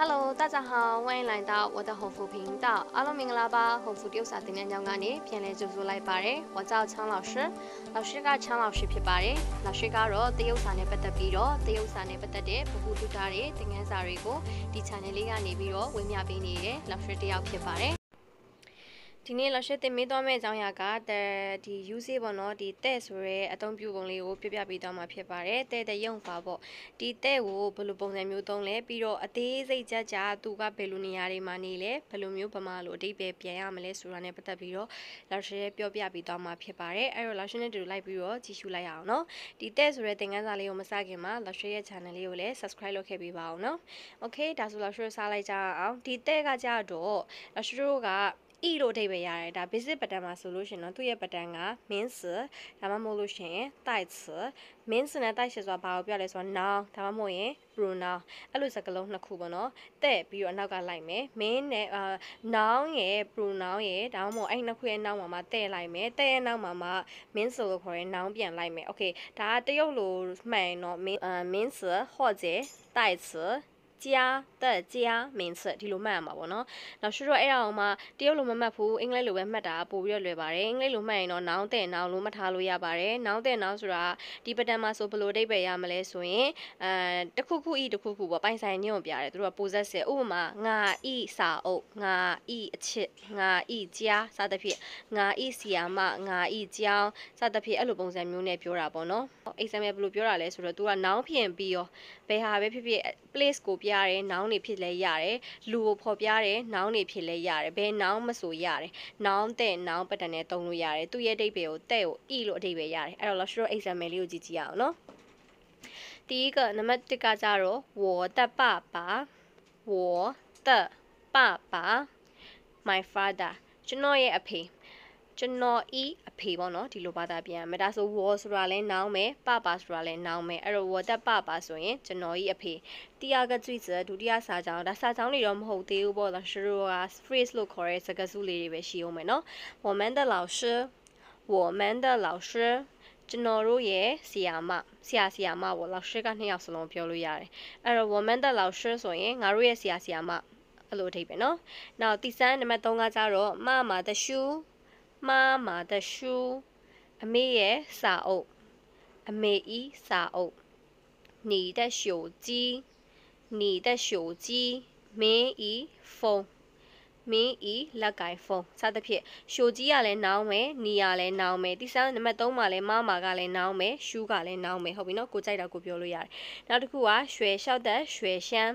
Hello，大家好，欢迎来到我的鸿福频道。阿罗明格拉巴鸿福丢萨丁年教案里，偏来就做来巴嘞。我叫强老师，老师က强老师ဖြစ်ပါတယ်။老师ကတော့တရုတ်စာနဲ့ပတ်သက်ပြီးတော့တရုတ်စာနဲ့ပတ်သက်တဲ့ဗဟုသုတတွေသင်ခန်းစာတွေကိုဒီ channel လေးကနေပြီးတော့ဝေမျှပေးနေတယ်။老师တယောက်ဖြစ်ပါတယ်ဒီနေ့လောက်ရှက်တင်မေးသွားမယ့်အကြောင်းအရာကဒီ use ပေါ့နော်ဒီတဲ့ဆိုရဲအသုံးပြုပုံလေးကိုပြပြပေးသွားမှာဖြစ်ပါတယ်တဲ့တဲ့ရုံပါပေါ့ဒီတဲ့ကိုဘယ်လိုပုံစံမျိုးသုံးလဲပြီးတော့အသေးစိတ်ကြကြသူကဘယ်လိုနေရာတွေမှာနေလဲဘယ်လိုမျိုးဗမာလိုအတိပဲပြန်ရမလဲဆိုတာနဲ့ပတ်သက်ပြီးတော့လောက်ရှက်ပြောပြပေးသွားမှာဖြစ်ပါတယ်အဲ့တော့လောက်ရှက်နဲ့တူလိုက်ပြီးတော့ကြည့်ရှုလိုက်ရအောင်နော်ဒီတဲ့ဆိုရဲသင်ခန်းစာလေးကိုမစခင်မှာလောက်ရှက်ရဲ့ channel လေးကိုလည်း subscribe လုပ်ခဲ့ပေးပါအောင်နော် okay ဒါဆိုလောက်ရှက်စားလိုက်ကြအောင်ဒီတဲ့ကကြတော့လောက်ရှက်တို့က e လို့အဓိပ္ပာယ်ရတယ်ဒါ basic pattern မှာဆိုလို့ရှင်တော့သူ့ရဲ့ pattern က means ဒါမှမဟုတ်လို့ရှင် types means နဲ့ types ဆိုတာဘာကိုပြောလဲဆိုတော့ noun ဒါမှမဟုတ်ရင် pronoun အဲ့လိုစကားလုံးနှစ်ခုပေါ့နော်တဲ့ပြီးတော့နောက်ကလိုက်မယ် main နဲ့ noun ရဲ့ pronoun ရဲ့ဒါမှမဟုတ်အဲ့နှစ်ခုရဲ့နောက်မှာမှတဲ့လိုက်မယ်တဲ့ရဲ့နောက်မှာမှ means လို့ခေါ်တဲ့ noun ပြန်လိုက်မယ် okay ဒါကတရုတ်လိုမှန်ရင်တော့ means ဟော့ကျဲ types ကြာတက်ကြာ main set ဒီလိုမှတ်ရမှာပေါ့နော်နောက်ရှုတော့အဲ့ဒါအောင်မှတရုတ်လိုမမှတ်ဘူးအင်္ဂလိပ်လိုပဲမှတ်တာပိုပြီးတော့လွယ်ပါတယ်အင်္ဂလိပ်လိုမှတ်ရင်တော့ noun တဲ့ noun လို့မှတ်ထားလို့ရပါတယ် noun တဲ့ noun ဆိုတာဒီ pattern မှာဆိုဘယ်လိုအဓိပ္ပာယ်ရမလဲဆိုရင်အဲတစ်ခုခုဤတစ်ခုခုပေါ့ပိုင်ဆိုင်ညွန့်ပြတယ်သူတို့က possessive ဥပမာငါဤစာအုပ်ငါဤအချစ်ငါဤကြားစသဖြင့်ငါဤဆီယာမငါဤကြောင်းစသဖြင့်အဲ့လိုပုံစံမျိုးနဲ့ပြောတာပေါ့နော် example ဘယ်လိုပြောတာလဲဆိုတော့ तू က noun ဖြစ်ရင်ပြီးရောဘယ်ဟာပဲဖြစ်ဖြစ် place ကိုပြပြရတယ်နောင်တွေဖြစ်လဲရတယ်လူကိုဖော်ပြရတယ်နောင်တွေဖြစ်လဲရတယ်ဘယ်နောင်မဆိုရတယ်နောင်တဲ့နောင်ပတ်တန်နဲ့သုံးလို့ရတယ်သူ့ရဲ့အဓိပ္ပာယ်ကိုတဲ့ကိုဤလို့အဓိပ္ပာယ်ရတယ်အဲ့တော့လောက်ရှို့ example လေးကိုကြည့်ကြည့်ရအောင်နော်第一个，那么这个叫做我的爸爸，我的爸爸，my father，就那也 a p ကျွန်တော်ဤအဖေပေါ့နော်ဒီလိုဘာသာပြန်မယ်ဒါဆို war ဆိုတာလဲနောင်းမယ်ပပဆိုတာလဲနောင်းမယ်အဲ့တော့ war တက်ပပဆိုရင်ကျွန်တော်ဤအဖေတရားကကြွိစဒုတိယစာကြောင်းဒါစာကြောင်းတွေတော့မဟုတ်သေးဘူးပေါ့ဒါရှရိုက phrase လို့ခေါ်တဲ့စကားစုလေးတွေပဲရှိအောင်မယ်နော်我们的老师我们的老师ကျွန်တော်တို့ရဲ့ဆီယာမဆီယာဆီယာမပေါ့လောက်ရှစ်ကနှစ်ယောက်စလုံးပြောလို့ရတယ်အဲ့တော့ woman တက်လောက်ရှစ်ဆိုရင်ငါတို့ရဲ့ဆီယာဆီယာမအဲ့လိုအဓိပ္ပာယ်နော်နောက်တိစန်းနံပါတ်3ကကြတော့မမာတရှူ Mama the shoe အမေရဲ့စာအုပ်အမေဤစာအုပ်你的手机你的手机မင်းဤဖုန်းမင်းဤလက်ကင်ဖုန်းစသဖြင့်ရှိုကြီးကလည်းနောင်းမယ်နီယာလည်းနောင်းမယ်တိစားနံပါတ်3မှာလည်းမမာကလည်းနောင်းမယ်ရှူးကလည်းနောင်းမယ်ဟုတ်ပြီနော်ကိုကြိုက်တာကိုပြောလို့ရတယ်နောက်တစ်ခုကရွှေလျှောက်တဲ့ရွှေရှမ်း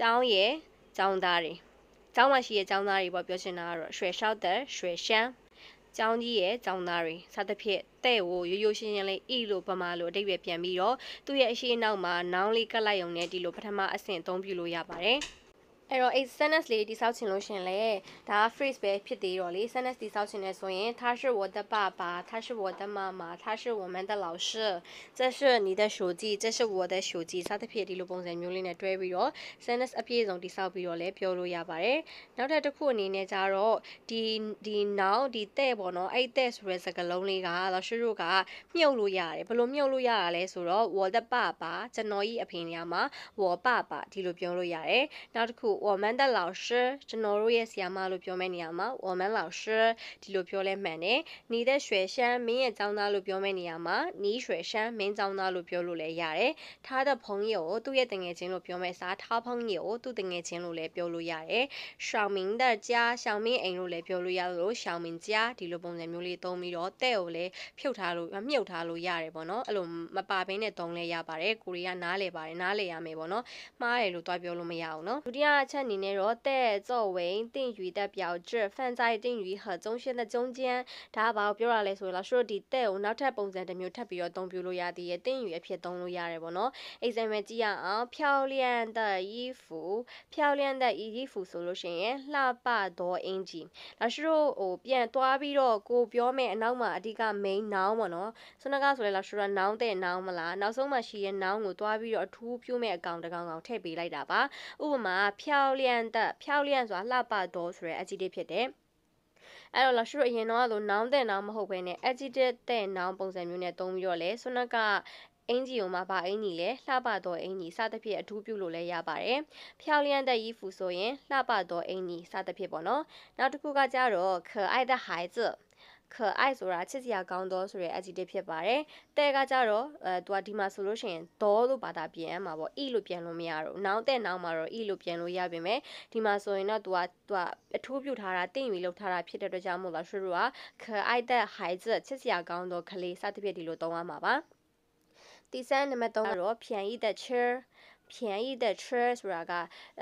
ចောင်းရဲ့ចောင်းသားတွေចောင်းမှရှိရဲ့ចောင်းသားတွေပေါ့ပြောချင်တာကတော့ရွှေလျှောက်တဲ့ရွှေရှမ်းကျောင်းကြီးရဲ့ကျောင်းသားတွေစသဖြင့်တဲ့ကိုရိုးရိုးရှင်းရှင်းလေးဤလိုဗမာလိုအတိတ်ပဲပြန်ပြီးတော့သူ့ရဲ့အရှိအနောက်မှာနောင်လေးကတ်လိုက်ုံနဲ့ဒီလိုပထမအဆင့်အသုံးပြုလို့ရပါတယ်။အဲ့တော့အဲ့ sentence လေးတိဆောက်ချင်လို့ရှင်လေဒါ phrase ပဲဖြစ်သေးတော့လေ sentence တိဆောက်ချင်လဲဆိုရင်他是我的爸爸他是我的妈妈他是我们的老师这是你的手机这是我的手机စသဖြင့်ဒီလိုပုံစံမျိုးလေးနဲ့တွဲပြီးတော့ sentence အပြည့်စုံတိဆောက်ပြီးတော့လဲပြောလို့ရပါတယ်နောက်ထပ်တစ်ခုအနေနဲ့ကြတော့ဒီဒီ now ဒီတဲ့ပေါ့နော်အဲ့တဲ့ဆိုတဲ့စကားလုံးလေးက老师တို့ကမြုပ်လို့ရတယ်ဘယ်လိုမြုပ်လို့ရတာလဲဆိုတော့我的爸爸ကျွန်တော်၏အဖေနေရာမှာ我爸爸ဒီလိုပြောလို့ရတယ်နောက်တစ်ခု我们的老师ကျွန်တော်တို့ရဲ့ဆရာမလို့ပြောမယ့်နေရာမှာ我们老师ဒီလိုပြောလဲမှန်တယ်你的学生မင်းရဲ့ကျောင်းသားလို့ပြောမယ့်နေရာမှာ你学生မင်းကျောင်းသားလို့ပြောလို့လည်းရတယ်他的朋友သူ့ရဲ့တငယ်ချင်းလို့ပြောမယ့်စား他朋友သူ့တငယ်ချင်းလို့လည်းပြောလို့ရတယ်小明的家小明အိမ်လို့လည်းပြောလို့ရလို့小明家ဒီလိုပုံစံမျိုးလေးသုံးပြီးတော့တဲ့ကိုလည်းဖြုတ်ထားလို့မြုပ်ထားလို့ရတယ်ပေါ့နော်အဲ့လိုမပါဘဲနဲ့သုံးလဲရပါတယ်ကိုရီးယားနားလဲပါတယ်နားလဲရမယ်ပေါ့နော်မှားတယ်လို့တွားပြောလို့မရအောင်နော်ဒုတိယချက်အနေနဲ့တော့တဲ့ကြော့ဝိန်တင့်ယူတဲ့ပြောက်ကျဖန်ဆိုင်တင့်ယူဟာကျုံရှင်းတဲ့ကျုံကျန်းဒါဘာကိုပြောရလဲဆိုတော့ရှုဒီတဲ့ကိုနောက်ထပ်ပုံစံတစ်မျိုးထပ်ပြီးတော့အသုံးပြုလို့ရသေးရဲ့တင့်ယူအဖြစ်သုံးလို့ရတယ်ပေါ့နော် example ကြည့်ရအောင်ဖြောက်လျန်တဲ့衣服ဖြောက်လျန်တဲ့衣服ဆိုလို့ရှိရင်လှပသောအင်ဂျီနောက်ရှုဟိုပြန်သွားပြီးတော့ကိုပြောမယ်အနောက်မှာအဓိက main noun ပေါ့နော်ဆိုနကဆိုလဲလောက်ရှုက noun တဲ့ noun မလားနောက်ဆုံးမှရှိရဲ့ noun ကိုသွားပြီးတော့အထူးပြုမဲ့အကောင်တကောင်ကောင်ထည့်ပေးလိုက်တာပါဥပမာဖြ漂亮的漂亮ဆိုတာလှပတော်ဆိုတဲ့ adjective ဖြစ်တယ်။အဲ့တော့လာရှုရအရင်တော့ဆို noun တဲ့ noun မဟုတ်ဘဲနဲ့ adjective တဲ့ noun ပုံစံမျိုးနဲ့သုံးပြီးတော့လဲဆိုတော့ကအင်ဂျီယုံမှာဗာအင်ကြီးလဲလှပတော်အင်ကြီးစသဖြင့်အထူးပြုလို့လဲရပါတယ်။ဖြောင်းလျန့်တဲ့衣服ဆိုရင်လှပတော်အင်ကြီးစသဖြင့်ပေါ့နော်။နောက်တစ်ခုကကြတော့可爱的孩子ခအိုက်ဆိုတာချစ်စရာကောင်းသောဆိုတဲ့ adjective ဖြစ်ပါတယ်တဲ့ကကြတော့အဲသူကဒီမှာဆိုလို့ရှိရင်ဒေါလို့ဘာသာပြန်မှာပေါ့ e လို့ပြန်လို့မရတော့နောက်တဲ့နောက်မှာတော့ e လို့ပြန်လို့ရပြီမယ်ဒီမှာဆိုရင်တော့သူကသူကအထူးပြုထားတာတင့်ရီလောက်ထားတာဖြစ်တဲ့အတွက်ကြောင့်မို့လားရှုရူကခအိုက်တဲ့ဟိုက်ဇချစ်စရာကောင်းသောကလေးစသဖြင့်ဒီလိုသုံးရမှာပါတိစံနံပါတ်3ကတော့ဖြန်ဤတဲ့ chair ဖြန်ဤတဲ့ trace ဆိုတာက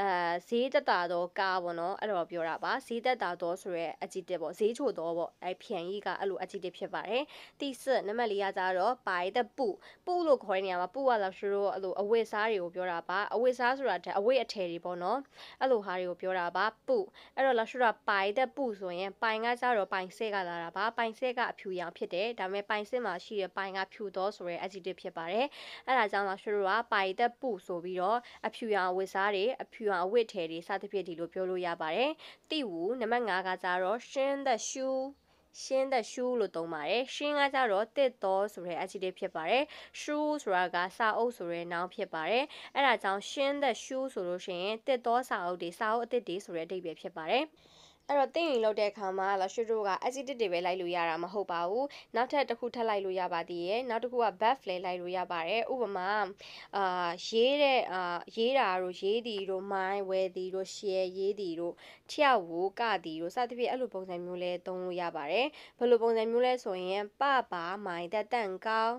အဲဈေးသက်သာသောကားပေါ့နော်အဲ့တော့ပြောတာပါဈေးသက်သာသောဆိုရဲ adjective ပေါ့ဈေးချိုသောပေါ့အဲ့ဖြန်ဤကအဲ့လို adjective ဖြစ်ပါတယ်တိစနံပါတ်၄ကကြတော့ by the ပုပုလို့ခေါ်တဲ့နေရာမှာပုကလာရှိတော့အဲ့လိုအဝတ်စားတွေကိုပြောတာပါအဝတ်စားဆိုတာအဝတ်အထည်တွေပေါ့နော်အဲ့လိုဟာတွေကိုပြောတာပါပုအဲ့တော့လာရှိတာ by the ပုဆိုရင်ပိုင်ကကြတော့ပိုင်ဆဲကလာတာပါပိုင်ဆဲကအဖြူရောင်ဖြစ်တယ်ဒါပေမဲ့ပိုင်ဆဲမှာရှိတဲ့ပိုင်ကဖြူသောဆိုရဲ adjective ဖြစ်ပါတယ်အဲ့ဒါကြောင့်လာရှိတော့ by the ပုဆိုပြီးတော့တော့အဖြူရောင်ဝတ်စားတွေအဖြူရောင်ဝတ်ထည်တွေစသဖြင့်ဒီလို ပြောလို့ရပါတယ်။တိဝူနံပါတ်5ကကြတော့ shin the shoe ရှင်းတဲ့ shoe လို့သုံးပါတယ်။ရှင်းကကြတော့တစ်တော်ဆိုတဲ့ adjective ဖြစ်ပါတယ်။ shoe ဆိုတာကစာအုပ်ဆိုတဲ့ noun ဖြစ်ပါတယ်။အဲဒါကြောင့်ရှင်းတဲ့ shoe ဆိုလို့ရှိရင်တစ်တော်စာအုပ်တွေစာအုပ်အသစ်တွေဆိုတဲ့အဓိပ္ပာယ်ဖြစ်ပါတယ်။အဲ့တော့တင်းရင်လောက်တဲ့အခါမှာလာရှူတို့က acidic တွေပဲလိုက်လို့ရတာမဟုတ်ပါဘူးနောက်ထပ်တစ်ခုထပ်လိုက်လို့ရပါသေးရဲ့နောက်တစ်ခုက bath လဲလိုက်လို့ရပါတယ်ဥပမာအာရေးတဲ့အာရေးတာတို့ရေးသည်တို့ my ဝယ်သည်တို့ share ရေးသည်တို့ထျောက်ဝကသည်တို့စသဖြင့်အဲ့လိုပုံစံမျိုးလဲသုံးလို့ရပါတယ်ဘယ်လိုပုံစံမျိုးလဲဆိုရင်ပပါ my တက်တန့်ကောင်း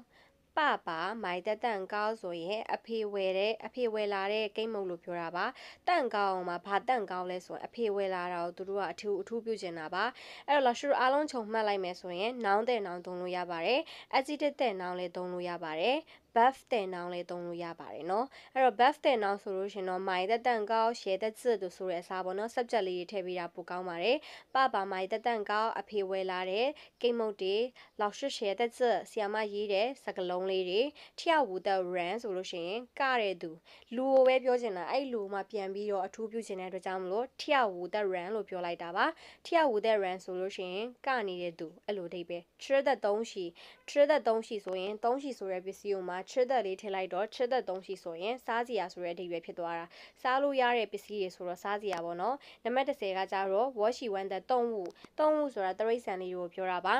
ပပမိုင်တတန်ကောင်းဆိုရင်အဖေဝယ်တဲ့အဖေဝယ်လာတဲ့ကိမ့်မုတ်လို့ပြောတာပါတန်ကောင်းမှာဘာတန်ကောင်းလဲဆိုရင်အဖေဝယ်လာတာကိုသူတို့ကအထူးအထူးပြုချင်တာပါအဲ့တော့ luxury အားလုံးခြုံမှတ်လိုက်မယ်ဆိုရင် နောင်းတဲ့နောင်းသုံးလို့ရပါတယ် adjective တဲ့နောင်းလည်းသုံးလို့ရပါတယ် buff တဲ့နောင်လေးသုံးလို့ရပါတယ်နော်အဲ့တော့ buff တဲ့နောင်ဆိုလို့ရှင်တော့ my တက်တန်ကောက် share တက်စစ်တို့ဆိုတဲ့အစားပေါ့နော် subject လေးတွေထည့်ပေးတာပိုကောင်းပါတယ်ပပ my တက်တန်ကောက်အဖေဝဲလာတဲ့ကိတ်မုတ်တွေလောက်ရှစ် share တက်စစ်ဆီယမရေးတဲ့စကလုံးလေးတွေထျောက်ဝူတဲ့ ran ဆိုလို့ရှင်ကတဲ့သူလူကိုပဲပြောချင်တာအဲ့လူမှပြန်ပြီးတော့အထူးပြုချင်တဲ့အတွက်ကြောင့်မလို့ထျောက်ဝူတဲ့ ran လို့ပြောလိုက်တာပါထျောက်ဝူတဲ့ ran ဆိုလို့ရှင်ကနေတဲ့သူအဲ့လိုအဓိပ္ပာယ် trade 3ရှိ trade 3ရှိဆိုရင်3ရှိဆိုတဲ့ပစ္စည်းကိုမှချစ်သက်လေးထည့်လိုက်တော့ချစ်သက်သုံးရှိဆိုရင် စားစရာဆိုတဲ့အဓိပ္ပာယ်ဖြစ်သွားတာစားလို့ရတဲ့ပစ္စည်းတွေဆိုတော့စားစရာပေါ့နော်နံပါတ်30ကကြတော့ what she wanted သုံးဝသုံးဝဆိုတာတရိတ်ဆန်လေးကိုပြောတာပါ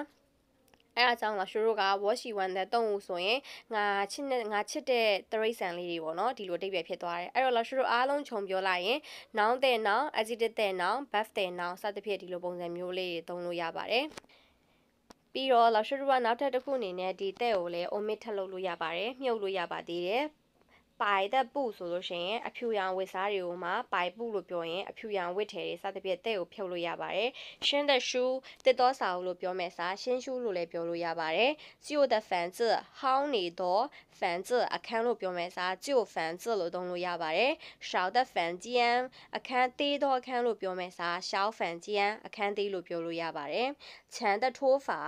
အဲ့အကြောင်းလားရှူရိုက what she wanted တုံးဦးဆိုရင်ငါချစ်ငါချစ်တဲ့တရိတ်ဆန်လေးတွေပေါ့နော်ဒီလိုတိတ်ပြဖြစ်သွားတယ်အဲ့တော့လားရှူရိုအားလုံးခြုံပြောလိုက်ရင် noun တဲ့ noun adjective တဲ့ noun verb တဲ့ noun စသဖြင့်ဒီလိုပုံစံမျိုးလေးတွေသုံးလို့ရပါတယ်ပြီးတော့ luxury ကနောက်ထပ်တစ်ခုအနေနဲ့ဒီတဲ့ကိုလည်း omit ထပ်လုပ်လို့ရပါတယ်မြုပ်လို့ရပါသေးတယ်ပိုင်သက်ပုဆိုလို့ရှိရင်အဖြူရောင်ဝတ်စားတွေကိုမှပိုင်ပုလို့ပြောရင်အဖြူရောင်ဝတ်ထည်တွေစသဖြင့်တဲ့ကိုဖြုတ်လို့ရပါတယ်။ရှင်းတဲ့ shoe တစ်သောစာအုပ်လို့ပြောမယ်စာရှင်း shoe လို့လည်းပြောလို့ရပါတယ်။旧的房子好你的房子အခန်းလို့ပြောမယ်စာ旧房子လို့သုံးလို့ရပါတယ်။少的房间အခန်းသေးသောအခန်းလို့ပြောမယ်စာ小房间အခန်းသေးလို့ပြောလို့ရပါတယ်။ခြံတဲ့ထိုးဖာ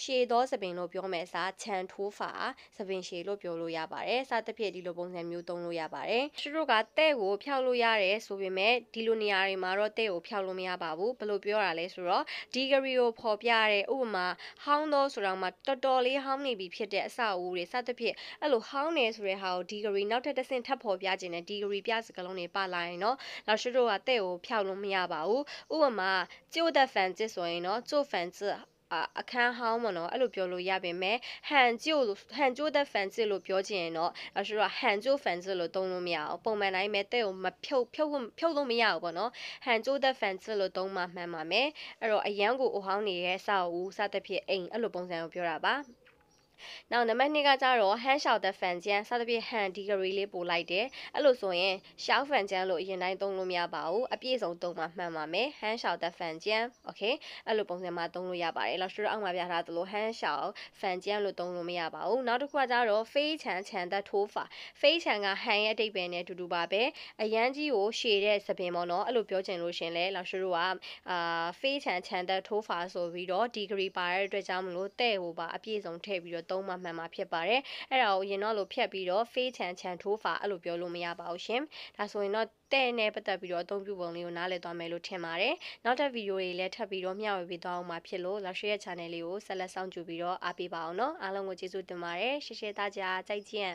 ရှည်သောသပင်လို့ပြောမယ်စာခြံထိုးဖာသပင်ရှည်လို့ပြောလို့ရပါတယ်။စသဖြင့်ဒီလိုပုံစံမျိုးမျိုးသုံးလို့ရပါတယ်။သူတို့ကတဲ့ကိုဖျောက်လို့ရတယ်ဆိုပေမဲ့ဒီလိုနေရာတွေမှာတော့တဲ့ကိုဖျောက်လို့မရပါဘူး။ဘယ်လိုပြောတာလဲဆိုတော့ဒီဂရီကိုပေါ်ပြတဲ့ဥပမာဟောင်းသောဆိုတော့မှတော်တော်လေးဟောင်းနေပြီဖြစ်တဲ့အစအဦးတွေစသဖြင့်အဲ့လိုဟောင်းနေဆိုတဲ့ဟာကိုဒီဂရီနောက်ထပ်တစ်ဆင့်ထပ်ပေါ်ပြခြင်းနဲ့ဒီဂရီပြစကလုံးတွေပါလာရင်တော့နောက်သူတို့ကတဲ့ကိုဖျောက်လို့မရပါဘူး။ဥပမာကျို့တဲ့ fan ဆိုရင်တော့ကျို့ fan အခန်းဟောင်းပေါ့နော်အဲ့လိုပြောလို့ရပါမယ်ဟန်ကျိုဟန်ကျိုတဲ့ fancy လို့ပြောချင်ရင်တော့ဒါဆိုတော့ဟန်ကျို fancy လို့သုံးလို့မရအောင်ပုံမှန်တိုင်းပဲတဲ့ကိုမဖြုတ်ဖြုတ်ဖြုတ်လို့မရအောင်ပေါ့နော်ဟန်ကျိုတဲ့ fancy လို့သုံးမှမှန်ပါမယ်အဲ့တော့အရန်ကိုအိုဟောင်းနေတဲ့စာအုပ်စသဖြင့်အိမ်အဲ့လိုပုံစံကိုပြောတာပါ။နောက်နံပါတ်2ကကြတော့ hand shout the fan jan စသဖြင့် hand degree လေးပို့လိုက်တယ်။အဲ့လိုဆိုရင် shout fan jan လို့အရင်တိုင်းသုံးလို့မရပါဘူး။အပြည့်စုံသုံးမှမှန်ပါမယ်။ hand shout the fan jan okay အဲ့လိုပုံစံမှာသုံးလို့ရပါတယ်။ illustrator အောက်မှာပြထားသလို hand shout fan jan လို့သုံးလို့မရပါဘူး။နောက်တစ်ခုကကြတော့ face chan chan the tofa face chan က hand ရဲ့အတိတ်ပဲနဲ့အတူတူပါပဲ။အရန်ကြီးကိုရှည်တဲ့သပင်ပေါ့နော်။အဲ့လိုပြောချင်လို့ရှင်လေ illustrator ကအာ face chan chan the tofa ဆိုပြီးတော့ degree ပါတဲ့အတွက်ကြောင့်မလို့တဲ့ဟိုပါအပြည့်စုံထည့်ပြီးတော့သုံးမှမှန်မှာဖြစ်ပါတယ်အဲ့ဒါကိုရင်တော့လို့ဖြတ်ပြီးတော့ face ချန်ချန်ထိုးဖာအဲ့လိုပြောလို့မရပါဘူးရှင်ဒါဆိုရင်တော့တဲ့နဲ့ပတ်သက်ပြီးတော့အသုံးပြုပုံလေးကိုနားလည်သွားမယ်လို့ထင်ပါတယ်နောက်ထပ်ဗီဒီယိုတွေလည်းထပ်ပြီးတော့မျှဝေပေးသွားအောင်မှာဖြစ်လို့ Luxury Channel လေးကိုဆက်လက်စောင့်ကြည့်ပြီးတော့အားပေးပါအောင်နော်အားလုံးကိုကျေးဇူးတင်ပါတယ်ရှေ့ရှေ့သားကြကြိုက်ကြည့်